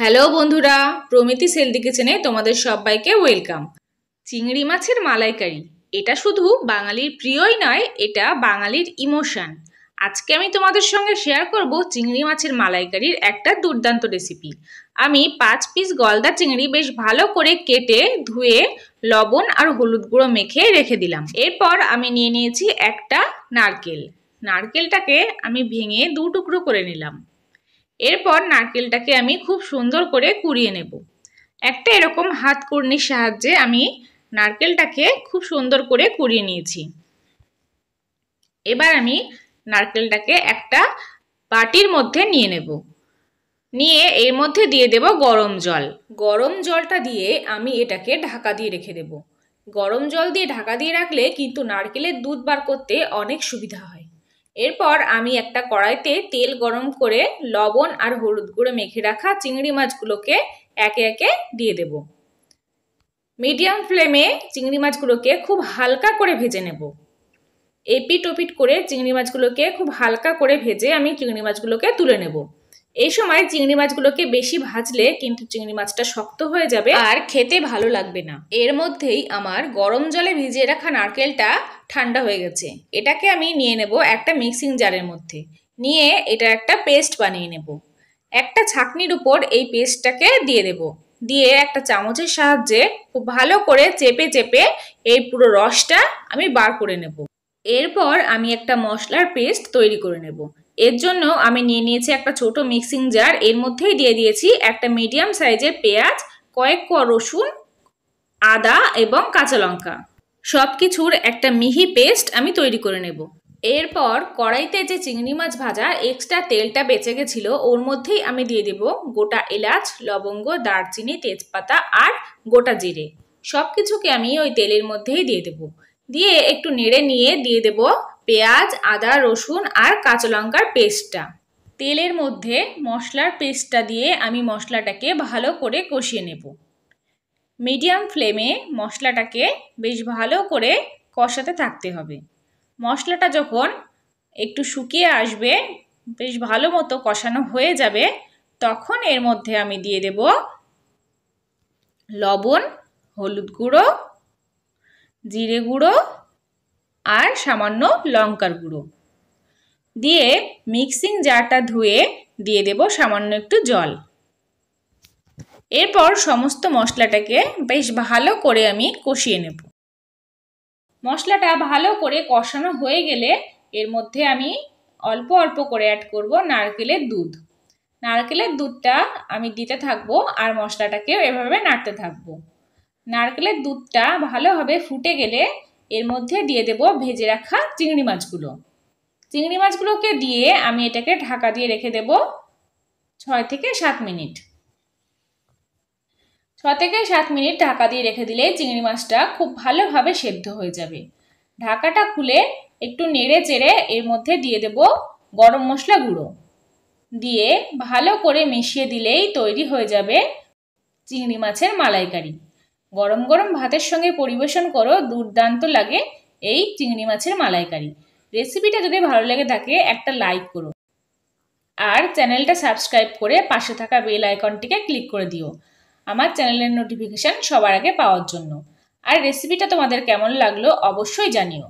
hello বন্ধুরা প্রমিতি সেলদি কিচেনে তোমাদের সবাইকে ওয়েলকাম চিংড়ি মাছের মালাইকারি এটা শুধু বাঙালির প্রিয়ই নয় এটা বাঙালির ইমোশান আজকে আমি তোমাদের সঙ্গে শেয়ার করব চিংড়ি মাছের মালাইকারির একটা দুর্দান্ত রেসিপি আমি পাঁচ পিস গলদা চিংড়ি বেশ ভালো করে কেটে ধুয়ে লবণ আর হলুদ গুঁড়ো মেখে রেখে দিলাম এরপর আমি নিয়ে নিয়েছি একটা নারকেল নারকেলটাকে আমি ভেঙে দু টুকরো করে নিলাম এরপর নারকেলটাকে আমি খুব সুন্দর করে কুড়িয়ে নেব একটা এরকম হাত কুড়নির সাহায্যে আমি নারকেলটাকে খুব সুন্দর করে কুড়িয়ে নিয়েছি এবার আমি নারকেলটাকে একটা বাটির মধ্যে নিয়ে নেব নিয়ে এর মধ্যে দিয়ে দেব গরম জল গরম জলটা দিয়ে আমি এটাকে ঢাকা দিয়ে রেখে দেব গরম জল দিয়ে ঢাকা দিয়ে রাখলে কিন্তু নারকেলের দুধ বার করতে অনেক সুবিধা হয় এরপর আমি একটা কড়াইতে তেল গরম করে লবণ আর হলুদ গুঁড়ো মেখে রাখা চিংড়ি মাছগুলোকে একে একে দিয়ে দেব মিডিয়াম ফ্লেমে চিংড়ি মাছগুলোকে খুব হালকা করে ভেজে নেব এপি ওপিট করে চিংড়ি মাছগুলোকে খুব হালকা করে ভেজে আমি চিংড়ি মাছগুলোকে তুলে নেব এই সময় চিংড়ি মাছগুলোকে বেশি ভাজলে কিন্তু চিংড়ি মাছটা শক্ত হয়ে যাবে আর খেতে ভালো লাগবে না এর মধ্যেই আমার গরম জলে ভিজিয়ে রাখা নারকেলটা ঠান্ডা হয়ে গেছে এটাকে আমি নিয়ে নেব একটা মিক্সিং জারের মধ্যে নিয়ে এটা একটা পেস্ট বানিয়ে নেব একটা ছাঁকনির উপর এই পেস্টটাকে দিয়ে দেব দিয়ে একটা চামচের সাহায্যে খুব ভালো করে চেপে চেপে এই পুরো রসটা আমি বার করে নেব এরপর আমি একটা মশলার পেস্ট তৈরি করে নেব এর জন্য আমি নিয়ে নিয়েছি একটা ছোট মিক্সিং জার এর মধ্যেই দিয়ে দিয়েছি একটা মিডিয়াম সাইজের পেঁয়াজ কয়েক ক রসুন আদা এবং কাঁচা লঙ্কা সব কিছুর একটা মিহি পেস্ট আমি তৈরি করে নেব এরপর কড়াইতে যে চিংড়ি মাছ ভাজা এক্সট্রা তেলটা বেঁচে গেছিল ওর মধ্যেই আমি দিয়ে দেব গোটা এলাচ লবঙ্গ দারচিনি তেজপাতা আর গোটা জিরে সব কিছুকে আমি ওই তেলের মধ্যেই দিয়ে দেব দিয়ে একটু নেড়ে নিয়ে দিয়ে দেব পেঁয়াজ আদা রসুন আর কাঁচা লঙ্কার পেস্টটা তেলের মধ্যে মশলার পেস্টটা দিয়ে আমি মশলাটাকে ভালো করে কষিয়ে নেবো মিডিয়াম ফ্লেমে মশলাটাকে বেশ ভালো করে কষাতে থাকতে হবে মশলাটা যখন একটু শুকিয়ে আসবে বেশ ভালো মতো কষানো হয়ে যাবে তখন এর মধ্যে আমি দিয়ে দেব লবণ হলুদ গুঁড়ো জিরে গুঁড়ো আর সামান্য লঙ্কার গুঁড়ো দিয়ে মিক্সিং জারটা ধুয়ে দিয়ে দেব সামান্য একটু জল এরপর সমস্ত মশলাটাকে বেশ ভালো করে আমি কষিয়ে নেব মশলাটা ভালো করে কষানো হয়ে গেলে এর মধ্যে আমি অল্প অল্প করে অ্যাড করব নারকেলের দুধ নারকেলের দুধটা আমি দিতে থাকবো আর মশলাটাকেও এভাবে নাড়তে থাকবো নারকেলের দুধটা ভালোভাবে ফুটে গেলে এর মধ্যে দিয়ে দেব ভেজে রাখা চিংড়ি মাছগুলো চিংড়ি মাছগুলোকে দিয়ে আমি এটাকে ঢাকা দিয়ে রেখে দেব ছয় থেকে সাত মিনিট ছ থেকে সাত মিনিট ঢাকা দিয়ে রেখে দিলে চিংড়ি মাছটা খুব ভালোভাবে সেদ্ধ হয়ে যাবে ঢাকাটা খুলে একটু নেড়ে চেড়ে এর মধ্যে দিয়ে দেব গরম মশলা গুঁড়ো দিয়ে ভালো করে মিশিয়ে দিলেই তৈরি হয়ে যাবে চিংড়ি মাছের মালাইকারি গরম গরম ভাতের সঙ্গে পরিবেশন করো দুর্দান্ত লাগে এই চিংড়ি মাছের মালাইকারি রেসিপিটা যদি ভালো লেগে থাকে একটা লাইক করো আর চ্যানেলটা সাবস্ক্রাইব করে পাশে থাকা বেল আইকনটিকে ক্লিক করে দিও আমার চ্যানেলের নোটিফিকেশান সবার আগে পাওয়ার জন্য আর রেসিপিটা তোমাদের কেমন লাগলো অবশ্যই জানিও